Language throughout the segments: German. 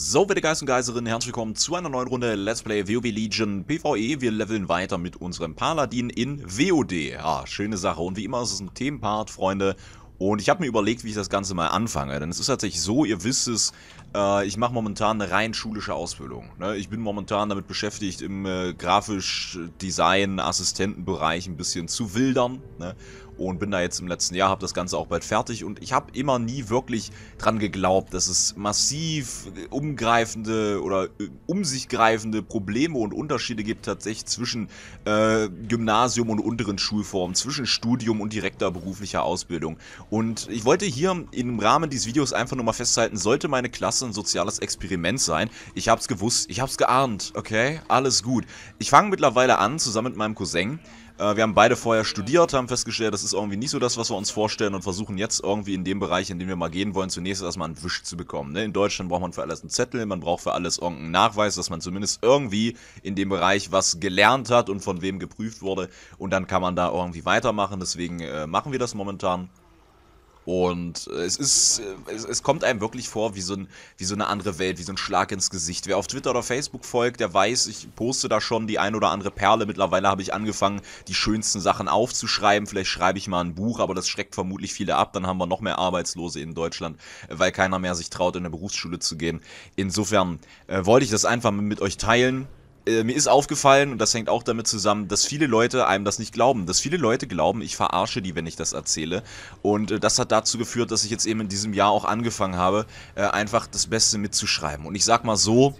So, werte Geist und Geiserinnen, herzlich willkommen zu einer neuen Runde Let's Play WoW Legion PvE. Wir leveln weiter mit unserem Paladin in WoD. Ja, schöne Sache. Und wie immer ist es ein Themenpart, Freunde. Und ich habe mir überlegt, wie ich das Ganze mal anfange. Denn es ist tatsächlich so, ihr wisst es, äh, ich mache momentan eine rein schulische Ausbildung. Ne? Ich bin momentan damit beschäftigt, im äh, grafisch-design-Assistentenbereich ein bisschen zu wildern. Ne? und bin da jetzt im letzten Jahr, habe das Ganze auch bald fertig und ich habe immer nie wirklich dran geglaubt, dass es massiv äh, umgreifende oder äh, um sich greifende Probleme und Unterschiede gibt tatsächlich zwischen äh, Gymnasium und unteren Schulformen, zwischen Studium und direkter beruflicher Ausbildung. Und ich wollte hier im Rahmen dieses Videos einfach nur mal festhalten, sollte meine Klasse ein soziales Experiment sein. Ich habe es gewusst, ich habe es geahnt, okay? Alles gut. Ich fange mittlerweile an, zusammen mit meinem Cousin, äh, wir haben beide vorher studiert, haben festgestellt, das ist irgendwie nicht so das, was wir uns vorstellen und versuchen jetzt irgendwie in dem Bereich, in den wir mal gehen wollen, zunächst erstmal einen Wisch zu bekommen. Ne? In Deutschland braucht man für alles einen Zettel, man braucht für alles irgendeinen Nachweis, dass man zumindest irgendwie in dem Bereich was gelernt hat und von wem geprüft wurde. Und dann kann man da irgendwie weitermachen. Deswegen äh, machen wir das momentan. Und äh, es ist, äh, es, es, kommt einem wirklich vor wie so, ein, wie so eine andere Welt, wie so ein Schlag ins Gesicht. Wer auf Twitter oder Facebook folgt, der weiß, ich poste da schon die ein oder andere Perle. Mittlerweile habe ich angefangen, die schönsten Sachen aufzuschreiben. Vielleicht schreibe ich mal ein Buch, aber das schreckt vermutlich viele ab. Dann haben wir noch mehr Arbeitslose in Deutschland, weil keiner mehr sich traut, in eine Berufsschule zu gehen. Insofern äh, wollte ich das einfach mit euch teilen äh, mir ist aufgefallen, und das hängt auch damit zusammen, dass viele Leute einem das nicht glauben. Dass viele Leute glauben, ich verarsche die, wenn ich das erzähle. Und äh, das hat dazu geführt, dass ich jetzt eben in diesem Jahr auch angefangen habe, äh, einfach das Beste mitzuschreiben. Und ich sag mal so,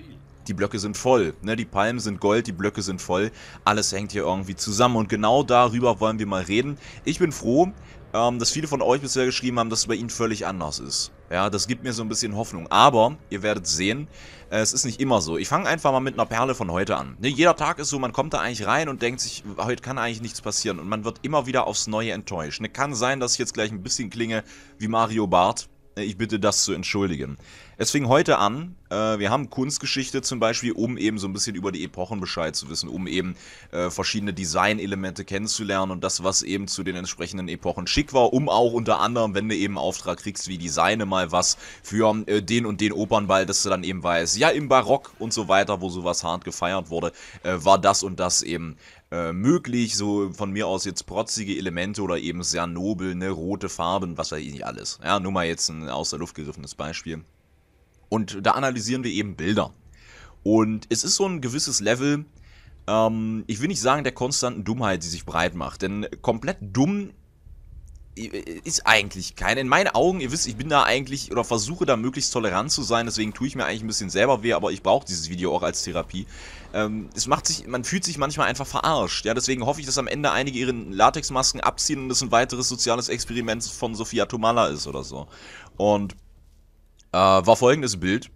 die Blöcke sind voll. Ne? Die Palmen sind Gold, die Blöcke sind voll. Alles hängt hier irgendwie zusammen. Und genau darüber wollen wir mal reden. Ich bin froh, ähm, dass viele von euch bisher geschrieben haben, dass es bei ihnen völlig anders ist. Ja, das gibt mir so ein bisschen Hoffnung. Aber ihr werdet sehen, es ist nicht immer so. Ich fange einfach mal mit einer Perle von heute an. Ne, jeder Tag ist so, man kommt da eigentlich rein und denkt sich, heute kann eigentlich nichts passieren. Und man wird immer wieder aufs Neue enttäuscht. Ne, kann sein, dass ich jetzt gleich ein bisschen klinge wie Mario Barth. Ich bitte das zu entschuldigen. Es fing heute an. Äh, wir haben Kunstgeschichte zum Beispiel, um eben so ein bisschen über die Epochen Bescheid zu wissen, um eben äh, verschiedene Designelemente kennenzulernen und das, was eben zu den entsprechenden Epochen schick war, um auch unter anderem, wenn du eben einen Auftrag kriegst, wie Designe mal was für äh, den und den Opernball, dass du dann eben weißt, ja, im Barock und so weiter, wo sowas hart gefeiert wurde, äh, war das und das eben äh, möglich, so von mir aus jetzt protzige Elemente oder eben sehr nobel, ne, rote Farben, was weiß ich nicht alles. Ja, nur mal jetzt ein aus der Luft gegriffenes Beispiel. Und da analysieren wir eben Bilder. Und es ist so ein gewisses Level, ähm, ich will nicht sagen der konstanten Dummheit, die sich breit macht, denn komplett dumm ist eigentlich keiner. In meinen Augen, ihr wisst, ich bin da eigentlich oder versuche da möglichst tolerant zu sein, deswegen tue ich mir eigentlich ein bisschen selber weh, aber ich brauche dieses Video auch als Therapie. Ähm, es macht sich, man fühlt sich manchmal einfach verarscht, ja, deswegen hoffe ich, dass am Ende einige ihren Latexmasken abziehen und das ein weiteres soziales Experiment von Sophia Tomala ist oder so. Und äh, war folgendes Bild.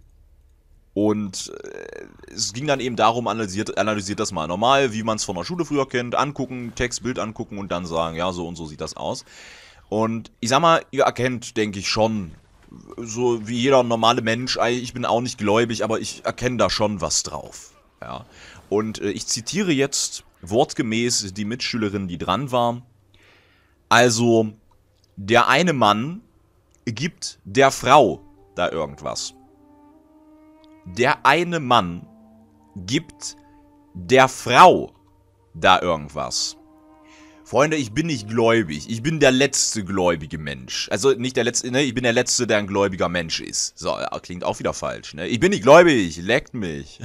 Und äh, es ging dann eben darum, analysiert, analysiert das mal normal, wie man es von der Schule früher kennt, angucken, Text, Bild angucken und dann sagen, ja, so und so sieht das aus. Und ich sag mal, ihr erkennt, denke ich, schon, so wie jeder normale Mensch, ich bin auch nicht gläubig, aber ich erkenne da schon was drauf. Ja. Und äh, ich zitiere jetzt wortgemäß die Mitschülerin, die dran war. Also, der eine Mann gibt der Frau da irgendwas. Der eine Mann gibt der Frau da irgendwas. Freunde, ich bin nicht gläubig. Ich bin der letzte gläubige Mensch. Also nicht der letzte, ne? Ich bin der letzte, der ein gläubiger Mensch ist. So, klingt auch wieder falsch, ne? Ich bin nicht gläubig, leckt mich.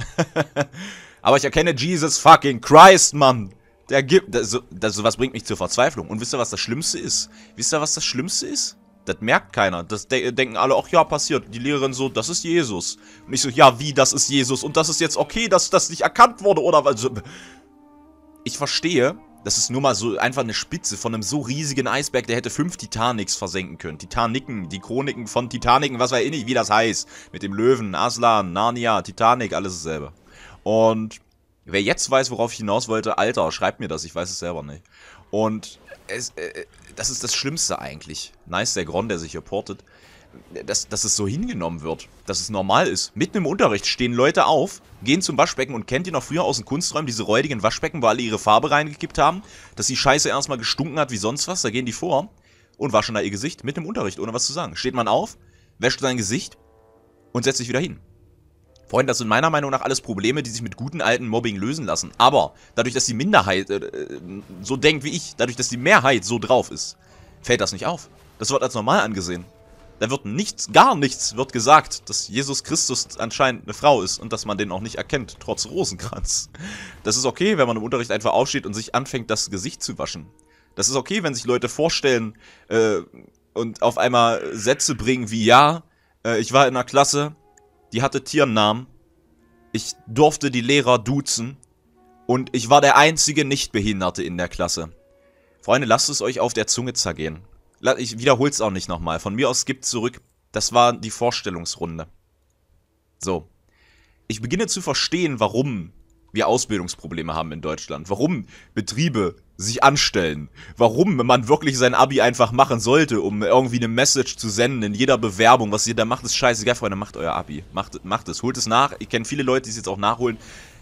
Aber ich erkenne Jesus fucking Christ, Mann. Der gibt, das, das, sowas bringt mich zur Verzweiflung. Und wisst ihr, was das Schlimmste ist? Wisst ihr, was das Schlimmste ist? Das merkt keiner. Das de denken alle, ach ja, passiert. Die Lehrerin so, das ist Jesus. Und ich so, ja, wie, das ist Jesus. Und das ist jetzt okay, dass das nicht erkannt wurde, oder? Also, ich verstehe, das ist nur mal so einfach eine Spitze von einem so riesigen Eisberg, der hätte fünf Titanics versenken können. Titaniken, die Chroniken von Titaniken, was weiß ich nicht, wie das heißt. Mit dem Löwen, Aslan, Narnia, Titanic, alles dasselbe. Und wer jetzt weiß, worauf ich hinaus wollte, Alter, schreibt mir das, ich weiß es selber nicht. Und es, äh, das ist das Schlimmste eigentlich. Nice, der Gron, der sich hier portet. Dass, dass es so hingenommen wird, dass es normal ist. Mitten im Unterricht stehen Leute auf, gehen zum Waschbecken und kennt ihr noch früher aus den Kunsträumen diese räudigen Waschbecken, wo alle ihre Farbe reingekippt haben, dass die Scheiße erstmal gestunken hat wie sonst was, da gehen die vor und waschen da ihr Gesicht mitten im Unterricht, ohne was zu sagen. Steht man auf, wäscht sein Gesicht und setzt sich wieder hin. Freunde, das sind meiner Meinung nach alles Probleme, die sich mit guten alten Mobbing lösen lassen. Aber dadurch, dass die Minderheit äh, äh, so denkt wie ich, dadurch, dass die Mehrheit so drauf ist, fällt das nicht auf. Das wird als normal angesehen. Da wird nichts, gar nichts wird gesagt, dass Jesus Christus anscheinend eine Frau ist und dass man den auch nicht erkennt, trotz Rosenkranz. Das ist okay, wenn man im Unterricht einfach aufsteht und sich anfängt, das Gesicht zu waschen. Das ist okay, wenn sich Leute vorstellen äh, und auf einmal Sätze bringen wie, ja, äh, ich war in einer Klasse, die hatte Tiernamen. Ich durfte die Lehrer duzen. Und ich war der einzige Nichtbehinderte in der Klasse. Freunde, lasst es euch auf der Zunge zergehen. Ich wiederhol's auch nicht nochmal. Von mir aus gibt zurück. Das war die Vorstellungsrunde. So. Ich beginne zu verstehen, warum wir Ausbildungsprobleme haben in Deutschland, warum Betriebe sich anstellen, warum man wirklich sein Abi einfach machen sollte, um irgendwie eine Message zu senden in jeder Bewerbung, was ihr da macht, ist scheißegal, Freunde, macht euer Abi, macht, macht es, holt es nach, ich kenne viele Leute, die es jetzt auch nachholen,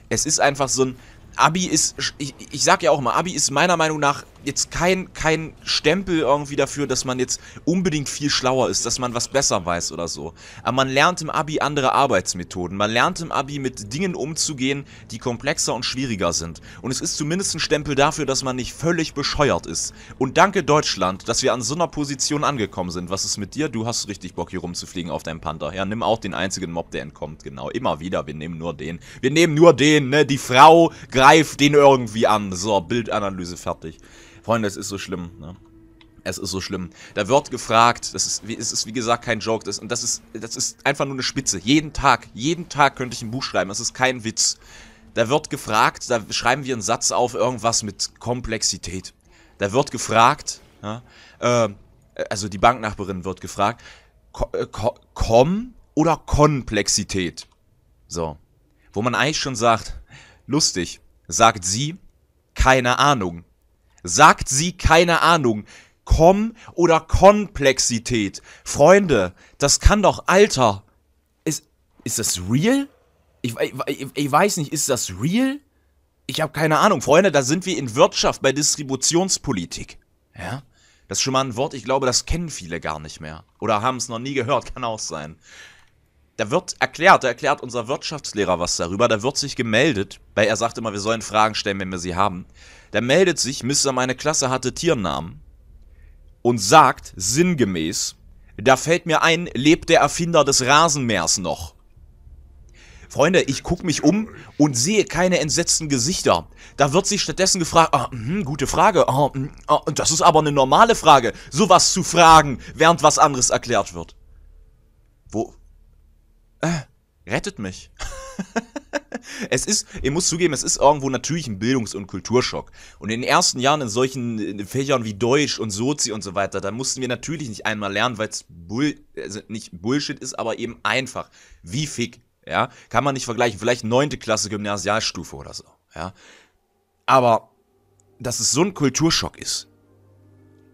es ist einfach so ein, Abi ist, ich, ich sag ja auch mal, Abi ist meiner Meinung nach jetzt kein, kein Stempel irgendwie dafür, dass man jetzt unbedingt viel schlauer ist, dass man was besser weiß oder so. Aber man lernt im Abi andere Arbeitsmethoden. Man lernt im Abi mit Dingen umzugehen, die komplexer und schwieriger sind. Und es ist zumindest ein Stempel dafür, dass man nicht völlig bescheuert ist. Und danke Deutschland, dass wir an so einer Position angekommen sind. Was ist mit dir? Du hast richtig Bock hier rumzufliegen auf deinem Panther. Ja, nimm auch den einzigen Mob, der entkommt. Genau, immer wieder. Wir nehmen nur den. Wir nehmen nur den, ne? Die Frau greift den irgendwie an. So, Bildanalyse fertig. Freunde, es ist so schlimm. Ne? Es ist so schlimm. Da wird gefragt, das ist, es ist wie gesagt kein Joke, das, und das ist, das ist einfach nur eine Spitze. Jeden Tag, jeden Tag könnte ich ein Buch schreiben, das ist kein Witz. Da wird gefragt, da schreiben wir einen Satz auf, irgendwas mit Komplexität. Da wird gefragt, ja, äh, also die Banknachbarin wird gefragt, ko äh, ko oder Komplexität? So. Wo man eigentlich schon sagt, lustig, sagt sie, keine Ahnung. Sagt sie, keine Ahnung. Kom oder Komplexität. Freunde, das kann doch, Alter. Ist, ist das real? Ich, ich, ich weiß nicht, ist das real? Ich habe keine Ahnung. Freunde, da sind wir in Wirtschaft bei Distributionspolitik. Ja? Das ist schon mal ein Wort, ich glaube, das kennen viele gar nicht mehr. Oder haben es noch nie gehört, kann auch sein da wird erklärt, da erklärt unser Wirtschaftslehrer was darüber, da wird sich gemeldet, weil er sagt immer, wir sollen Fragen stellen, wenn wir sie haben. Da meldet sich, Mr. meine Klasse hatte Tiernamen und sagt sinngemäß, da fällt mir ein, lebt der Erfinder des Rasenmähers noch. Freunde, ich gucke mich um und sehe keine entsetzten Gesichter. Da wird sich stattdessen gefragt, ah, mh, hm, gute Frage, ah, mh, hm, ah, das ist aber eine normale Frage, sowas zu fragen, während was anderes erklärt wird. Wo, äh, rettet mich. es ist, ich muss zugeben, es ist irgendwo natürlich ein Bildungs- und Kulturschock. Und in den ersten Jahren in solchen Fächern wie Deutsch und Sozi und so weiter, da mussten wir natürlich nicht einmal lernen, weil es Bull, also nicht Bullshit ist, aber eben einfach. Wie fick, ja? Kann man nicht vergleichen. Vielleicht neunte Klasse Gymnasialstufe oder so, ja? Aber, dass es so ein Kulturschock ist.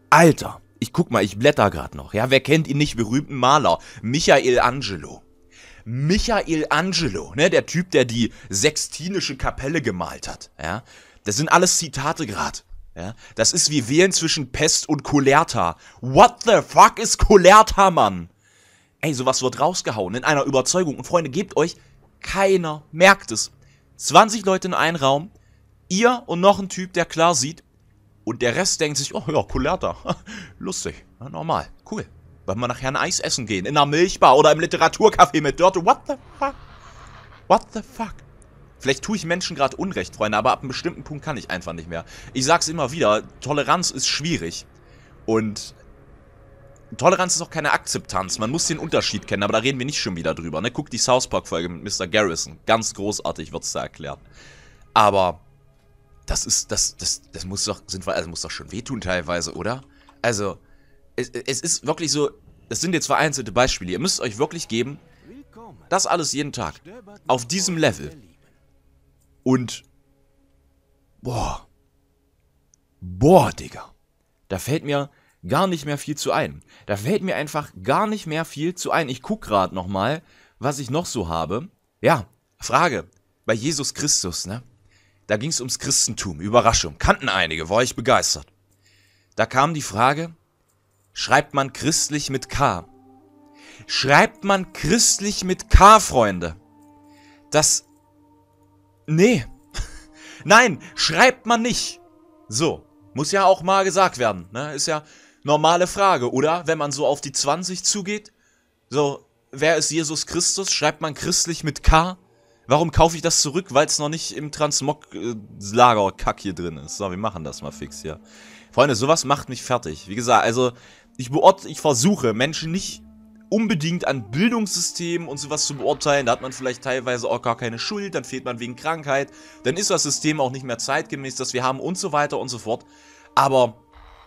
Alter! Ich guck mal, ich blätter gerade noch. Ja, wer kennt ihn nicht? Berühmten Maler. Michael Angelo. Michael Angelo, ne, der Typ, der die Sextinische Kapelle gemalt hat. Ja? Das sind alles Zitate gerade. Ja? Das ist wie wählen zwischen Pest und Colerta. What the fuck ist Colerta, Mann? Ey, sowas wird rausgehauen in einer Überzeugung. Und Freunde, gebt euch, keiner merkt es. 20 Leute in einen Raum, ihr und noch ein Typ, der klar sieht. Und der Rest denkt sich, oh ja, Colerta, lustig, ne, normal, cool. Wollen wir nachher ein Eis essen gehen? In einer Milchbar oder im Literaturcafé mit Dörte? What the fuck? What the fuck? Vielleicht tue ich Menschen gerade Unrecht, Freunde, aber ab einem bestimmten Punkt kann ich einfach nicht mehr. Ich sag's immer wieder, Toleranz ist schwierig. Und Toleranz ist auch keine Akzeptanz. Man muss den Unterschied kennen, aber da reden wir nicht schon wieder drüber. Ne? Guck die South Park-Folge mit Mr. Garrison. Ganz großartig wird's da erklärt. Aber das ist, das, das, das muss doch, sind wir, also muss doch schon wehtun teilweise, oder? Also, es, es ist wirklich so, es sind jetzt vereinzelte Beispiele. Ihr müsst euch wirklich geben, das alles jeden Tag. Auf diesem Level. Und. Boah. Boah, Digga. Da fällt mir gar nicht mehr viel zu ein. Da fällt mir einfach gar nicht mehr viel zu ein. Ich guck gerade nochmal, was ich noch so habe. Ja, Frage. Bei Jesus Christus, ne? Da ging es ums Christentum. Überraschung. Kannten einige, war ich begeistert. Da kam die Frage, schreibt man christlich mit K. Schreibt man christlich mit K, Freunde. Das... Nee. Nein, schreibt man nicht. So, muss ja auch mal gesagt werden. Ne? Ist ja normale Frage, oder? Wenn man so auf die 20 zugeht. So, wer ist Jesus Christus? Schreibt man christlich mit K? Warum kaufe ich das zurück? Weil es noch nicht im Transmog-Lager-Kack hier drin ist. So, wir machen das mal fix hier. Freunde, sowas macht mich fertig. Wie gesagt, also ich, beurte, ich versuche, Menschen nicht unbedingt an Bildungssystemen und sowas zu beurteilen. Da hat man vielleicht teilweise auch gar keine Schuld, dann fehlt man wegen Krankheit, dann ist das System auch nicht mehr zeitgemäß, das wir haben und so weiter und so fort. Aber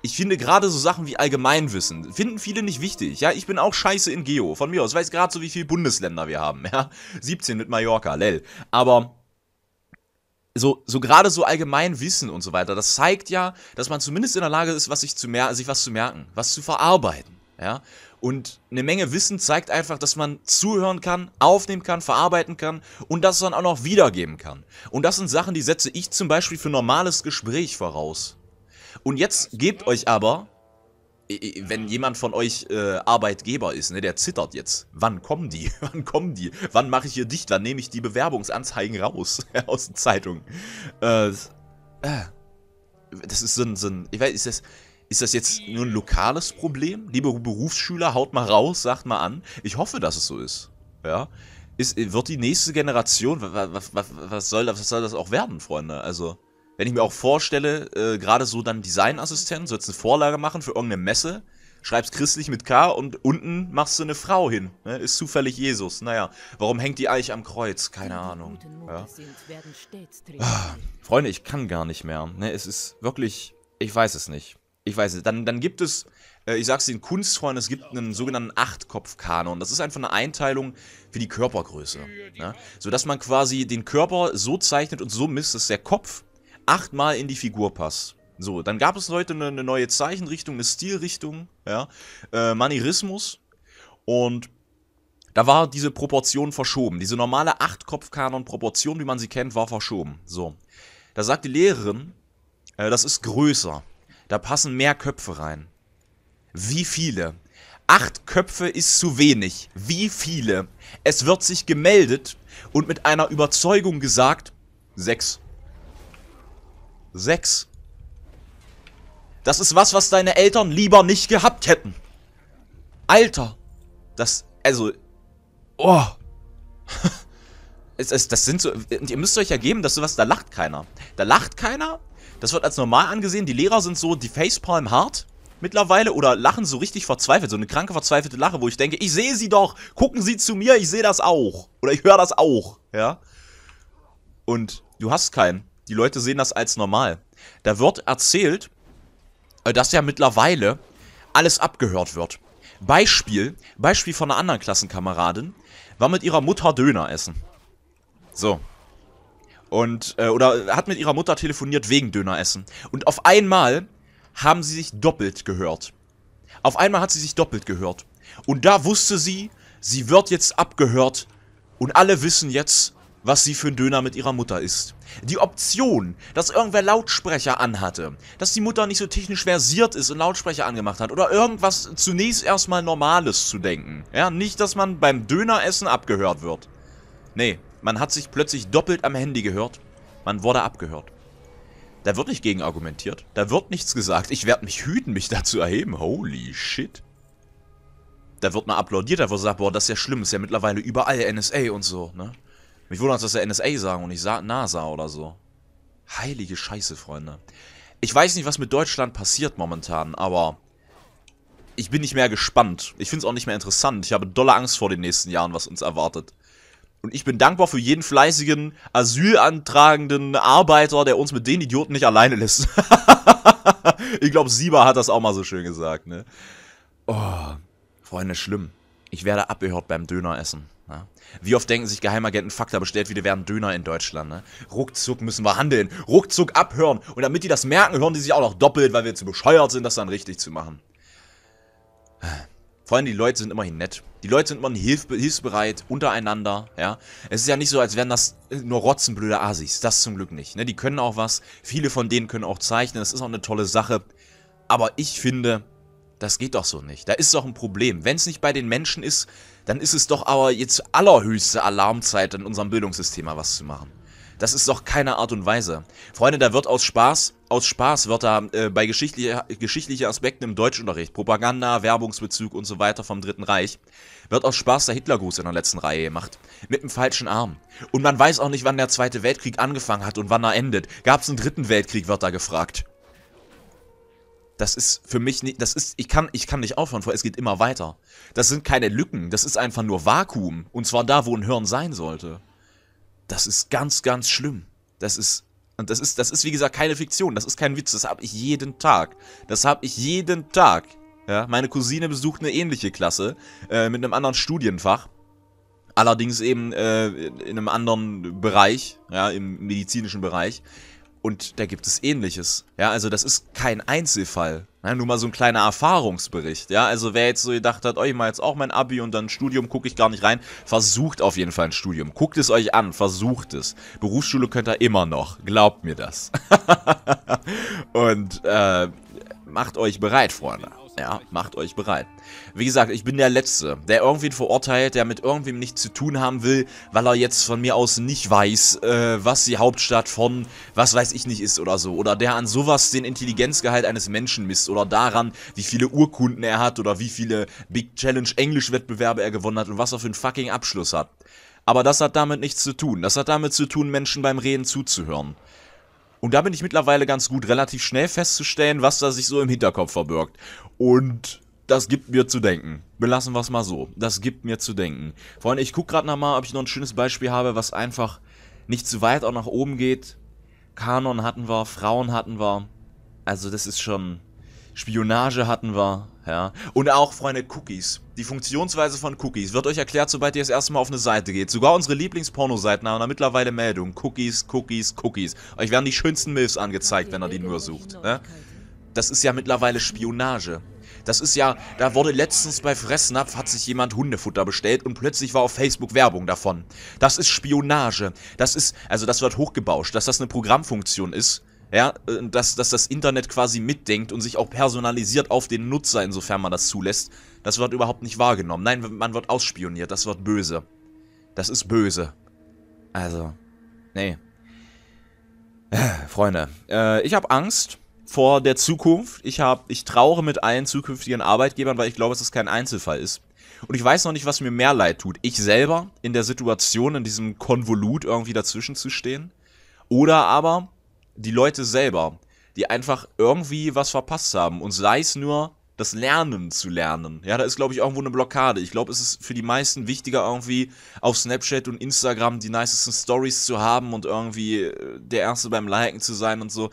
ich finde gerade so Sachen wie Allgemeinwissen, finden viele nicht wichtig. Ja, ich bin auch scheiße in Geo, von mir aus. Ich weiß gerade so, wie viele Bundesländer wir haben, ja. 17 mit Mallorca, lell. Aber so, so gerade so allgemein Wissen und so weiter, das zeigt ja, dass man zumindest in der Lage ist, was sich, zu mer sich was zu merken, was zu verarbeiten. Ja? Und eine Menge Wissen zeigt einfach, dass man zuhören kann, aufnehmen kann, verarbeiten kann und das dann auch noch wiedergeben kann. Und das sind Sachen, die setze ich zum Beispiel für normales Gespräch voraus. Und jetzt gebt euch aber wenn jemand von euch äh, Arbeitgeber ist, ne, der zittert jetzt. Wann kommen die? Wann kommen die? Wann mache ich hier dicht? Wann nehme ich die Bewerbungsanzeigen raus aus den Zeitungen? Äh, äh das ist so ein, so ein ich weiß, ist das, ist das jetzt nur ein lokales Problem? Liebe Berufsschüler, haut mal raus, sagt mal an. Ich hoffe, dass es so ist. Ja. Ist, wird die nächste Generation, was, was, was, soll, was soll das auch werden, Freunde? Also, wenn ich mir auch vorstelle, äh, gerade so dann Designassistent, sollst eine Vorlage machen für irgendeine Messe, schreibst christlich mit K und unten machst du eine Frau hin. Ne? Ist zufällig Jesus. Naja, warum hängt die Eich am Kreuz? Keine Ahnung. Ja. Ah, Freunde, ich kann gar nicht mehr. Ne? Es ist wirklich, ich weiß es nicht. Ich weiß es. Dann, dann gibt es, äh, ich sag's den Kunstfreunden, es gibt einen sogenannten Achtkopfkanon. Das ist einfach eine Einteilung für die Körpergröße. Ne? Sodass man quasi den Körper so zeichnet und so misst, dass der Kopf achtmal in die Figur passt. So, dann gab es heute eine, neue Zeichenrichtung, eine Stilrichtung, ja, äh, Manierismus und da war diese Proportion verschoben. Diese normale Achtkopf-Kanon-Proportion, wie man sie kennt, war verschoben. So, da sagt die Lehrerin, äh, das ist größer, da passen mehr Köpfe rein. Wie viele? Acht Köpfe ist zu wenig. Wie viele? Es wird sich gemeldet und mit einer Überzeugung gesagt, sechs. Sechs. Das ist was, was deine Eltern lieber nicht gehabt hätten. Alter. Das, also, oh. es, es, das sind so, ihr müsst euch ja geben, dass sowas, da lacht keiner. Da lacht keiner, das wird als normal angesehen. Die Lehrer sind so, die Facepalm hart mittlerweile oder lachen so richtig verzweifelt, so eine kranke verzweifelte Lache, wo ich denke, ich sehe sie doch, gucken sie zu mir, ich sehe das auch oder ich höre das auch, ja. Und du hast keinen. Die Leute sehen das als normal. Da wird erzählt, äh, dass ja mittlerweile alles abgehört wird. Beispiel, Beispiel von einer anderen Klassenkameradin, war mit ihrer Mutter Döner essen. So. Und, äh, oder hat mit ihrer Mutter telefoniert wegen Döner essen. Und auf einmal haben sie sich doppelt gehört. Auf einmal hat sie sich doppelt gehört. Und da wusste sie, sie wird jetzt abgehört. Und alle wissen jetzt, was sie für einen Döner mit ihrer Mutter isst. Die Option, dass irgendwer Lautsprecher anhatte, dass die Mutter nicht so technisch versiert ist und Lautsprecher angemacht hat oder irgendwas zunächst erstmal Normales zu denken. Ja, nicht, dass man beim Döneressen abgehört wird. Nee, man hat sich plötzlich doppelt am Handy gehört. Man wurde abgehört. Da wird nicht gegen argumentiert. Da wird nichts gesagt. Ich werde mich hüten, mich da zu erheben. Holy shit. Da wird mal applaudiert, da wird gesagt, boah, das ist ja schlimm, ist ja mittlerweile überall NSA und so, ne? Mich wundert, dass der NSA sagen und nicht NASA oder so. Heilige Scheiße, Freunde. Ich weiß nicht, was mit Deutschland passiert momentan, aber ich bin nicht mehr gespannt. Ich finde es auch nicht mehr interessant. Ich habe dolle Angst vor den nächsten Jahren, was uns erwartet. Und ich bin dankbar für jeden fleißigen, asylantragenden Arbeiter, der uns mit den Idioten nicht alleine lässt. ich glaube, Sieber hat das auch mal so schön gesagt, ne? Oh, Freunde, schlimm ich werde abgehört beim Döneressen. Ja? Ne? Wie oft denken sich Geheimagenten, fuck, da bestellt wieder werden Döner in Deutschland. Ne? Ruckzuck müssen wir handeln, ruckzuck abhören. Und damit die das merken, hören die sich auch noch doppelt, weil wir zu bescheuert sind, das dann richtig zu machen. Vor allem die Leute sind immerhin nett. Die Leute sind immerhin hilf hilfsbereit, untereinander, ja. Es ist ja nicht so, als wären das äh, nur rotzenblöde Asis. Das zum Glück nicht, ne? Die können auch was. Viele von denen können auch zeichnen. Das ist auch eine tolle Sache. Aber ich finde, das geht doch so nicht. Da ist doch ein Problem. Wenn es nicht bei den Menschen ist, dann ist es doch aber jetzt allerhöchste Alarmzeit, in unserem Bildungssystem mal was zu machen. Das ist doch keine Art und Weise. Freunde, da wird aus Spaß, aus Spaß wird da äh, bei geschichtlichen geschichtliche Aspekten im Deutschunterricht, Propaganda, Werbungsbezug und so weiter vom Dritten Reich, wird aus Spaß der Hitlergruß in der letzten Reihe gemacht. Mit dem falschen Arm. Und man weiß auch nicht, wann der Zweite Weltkrieg angefangen hat und wann er endet. Gab's einen Dritten Weltkrieg, wird da gefragt das ist für mich nicht, das ist, ich kann, ich kann nicht aufhören, vor es geht immer weiter. Das sind keine Lücken, das ist einfach nur Vakuum. Und zwar da, wo ein Hirn sein sollte. Das ist ganz, ganz schlimm. Das ist, und das ist, das ist wie gesagt keine Fiktion, das ist kein Witz, das habe ich jeden Tag. Das habe ich jeden Tag. Ja, meine Cousine besucht eine ähnliche Klasse, äh, mit einem anderen Studienfach. Allerdings eben äh, in einem anderen Bereich, ja, im medizinischen Bereich. Und da gibt es ähnliches. Ja, also das ist kein Einzelfall. Ja, nur mal so ein kleiner Erfahrungsbericht. Ja, also wer jetzt so gedacht hat, oh, ich mache jetzt auch mein Abi und dann Studium gucke ich gar nicht rein, versucht auf jeden Fall ein Studium. Guckt es euch an, versucht es. Berufsschule könnt ihr immer noch. Glaubt mir das. und äh, macht euch bereit, Freunde. Ja, macht euch bereit. Wie gesagt, ich bin der Letzte, der irgendwen verurteilt, der mit irgendwem nichts zu tun haben will, weil er jetzt von mir aus nicht weiß, äh, was die Hauptstadt von was weiß ich nicht ist oder so. Oder der an sowas den Intelligenzgehalt eines Menschen misst oder daran, wie viele Urkunden er hat oder wie viele Big Challenge Englisch-Wettbewerbe er gewonnen hat und was er für einen fucking Abschluss hat. Aber das hat damit nichts zu tun. Das hat damit zu tun, Menschen beim Reden zuzuhören. Und da bin ich mittlerweile ganz gut, relativ schnell festzustellen, was da sich so im Hinterkopf verbirgt. Und das gibt mir zu denken. Belassen wir es mal so. Das gibt mir zu denken. Freunde, ich gucke gerade nochmal, ob ich noch ein schönes Beispiel habe, was einfach nicht zu weit auch nach oben geht. Kanon hatten wir, Frauen hatten wir. Also das ist schon Spionage hatten wir, ja. Und auch, Freunde, Cookies. Die Funktionsweise von Cookies wird euch erklärt, sobald ihr das erste Mal auf eine Seite geht. Sogar unsere Lieblingspornoseiten haben da mittlerweile Meldungen. Cookies, Cookies, Cookies. Euch werden die schönsten Milfs angezeigt, wenn ihr die nur sucht. Ne? Das ist ja mittlerweile Spionage. Das ist ja, da wurde letztens bei Fressnapf hat sich jemand Hundefutter bestellt und plötzlich war auf Facebook Werbung davon. Das ist Spionage. Das ist, also das wird hochgebauscht, dass das eine Programmfunktion ist, ja, äh, dass, dass das Internet quasi mitdenkt und sich auch personalisiert auf den Nutzer, insofern man das zulässt. Das wird überhaupt nicht wahrgenommen. Nein, man wird ausspioniert. Das wird böse. Das ist böse. Also, nee. Äh, Freunde, äh, ich habe Angst vor der Zukunft. Ich, hab, ich traure mit allen zukünftigen Arbeitgebern, weil ich glaube, dass das kein Einzelfall ist. Und ich weiß noch nicht, was mir mehr leid tut. Ich selber in der Situation, in diesem Konvolut irgendwie dazwischen zu stehen. Oder aber die Leute selber, die einfach irgendwie was verpasst haben und sei es nur das Lernen zu lernen. Ja, da ist, glaube ich, irgendwo eine Blockade. Ich glaube, es ist für die meisten wichtiger, irgendwie auf Snapchat und Instagram die nicesten Stories zu haben und irgendwie äh, der Erste beim Liken zu sein und so.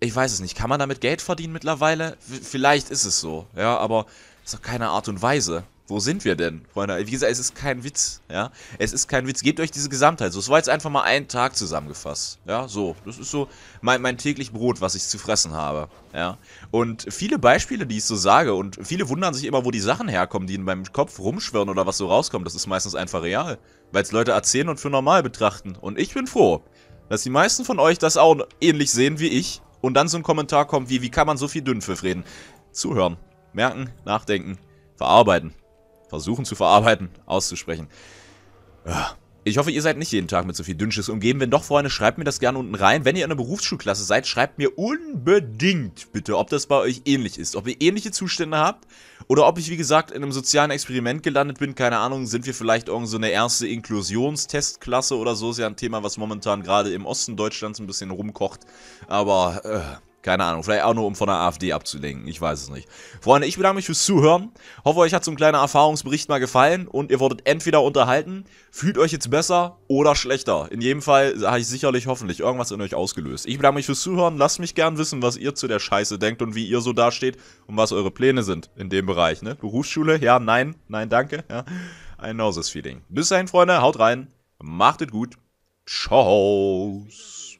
Ich weiß es nicht. Kann man damit Geld verdienen mittlerweile? V vielleicht ist es so, ja, aber das ist doch keine Art und Weise wo sind wir denn, Freunde? Wie gesagt, es ist kein Witz, ja. Es ist kein Witz. Gebt euch diese Gesamtheit. So, es war jetzt einfach mal ein Tag zusammengefasst. Ja, so. Das ist so mein, mein täglich Brot, was ich zu fressen habe. Ja. Und viele Beispiele, die ich so sage, und viele wundern sich immer, wo die Sachen herkommen, die in meinem Kopf rumschwirren oder was so rauskommt. Das ist meistens einfach real. Weil es Leute erzählen und für normal betrachten. Und ich bin froh, dass die meisten von euch das auch ähnlich sehen wie ich. Und dann so ein Kommentar kommt wie, wie kann man so viel Dünnpfiff reden? Zuhören, merken, nachdenken, verarbeiten versuchen zu verarbeiten, auszusprechen. Ah, ich hoffe, ihr seid nicht jeden Tag mit so viel Dünnschiss umgeben. Wenn doch, Freunde, schreibt mir das gerne unten rein. Wenn ihr in einer Berufsschulklasse seid, schreibt mir unbedingt bitte, ob das bei euch ähnlich ist. Ob ihr ähnliche Zustände habt oder ob ich, wie gesagt, in einem sozialen Experiment gelandet bin. Keine Ahnung, sind wir vielleicht irgend so eine erste Inklusionstestklasse oder so. Ist ja ein Thema, was momentan gerade im Osten Deutschlands ein bisschen rumkocht. Aber, äh, keine Ahnung, vielleicht auch nur, um von der AfD abzulenken. Ich weiß es nicht. Freunde, ich bedanke mich fürs Zuhören. Hoffe, euch hat so ein kleiner Erfahrungsbericht mal gefallen und ihr wurdet entweder unterhalten, fühlt euch jetzt besser oder schlechter. In jedem Fall habe ich sicherlich hoffentlich irgendwas in euch ausgelöst. Ich bedanke mich fürs Zuhören. Lasst mich gern wissen, was ihr zu der Scheiße denkt und wie ihr so dasteht und was eure Pläne sind in dem Bereich. Ne? Berufsschule? Ja, nein, nein, danke. Ja. I know this feeling. Bis dahin, Freunde, haut rein. Macht es gut. Tschauß.